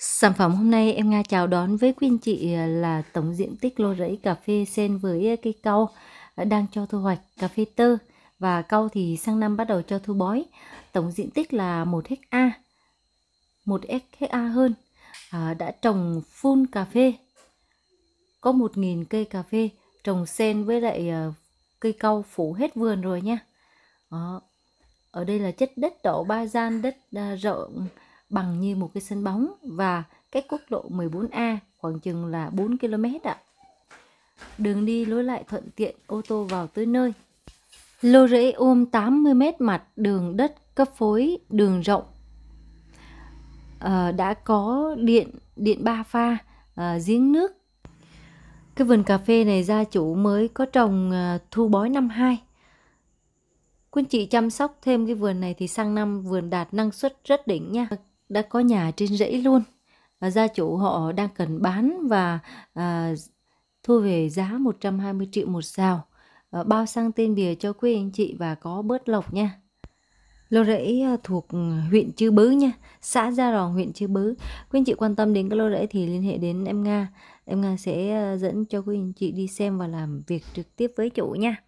Sản phẩm hôm nay em Nga chào đón với quý anh chị à, là tổng diện tích lô rẫy cà phê sen với à, cây cau à, đang cho thu hoạch cà phê tơ và cau thì sang năm bắt đầu cho thu bói. Tổng diện tích là 1 ha, 1 ha hơn. À, đã trồng phun cà phê, có 1.000 cây cà phê, trồng sen với lại cây cau phủ hết vườn rồi nha. Ở đây là chất đất đỏ ba gian, đất rộng bằng như một cái sân bóng và cách quốc lộ 14A khoảng chừng là 4 km ạ. Đường đi lối lại thuận tiện ô tô vào tới nơi. Lô rễ ôm 80 mét mặt đường đất cấp phối đường rộng. À, đã có điện điện ba pha, à, giếng nước. Cái vườn cà phê này gia chủ mới có trồng à, thu bói năm 2. Quân chị chăm sóc thêm cái vườn này thì sang năm vườn đạt năng suất rất đỉnh nha đã có nhà trên rẫy luôn và gia chủ họ đang cần bán và à, thu về giá 120 triệu một xào à, ờ, bao sang tên bìa cho quý anh chị và có bớt lộc nha lô rẫy à, thuộc huyện Chư Bứ nha xã Gia Ròn huyện Chư Bứ quý anh chị quan tâm đến cái lô rẫy thì liên hệ đến em Nga em Nga sẽ à, dẫn cho quý anh chị đi xem và làm việc trực tiếp với chủ nha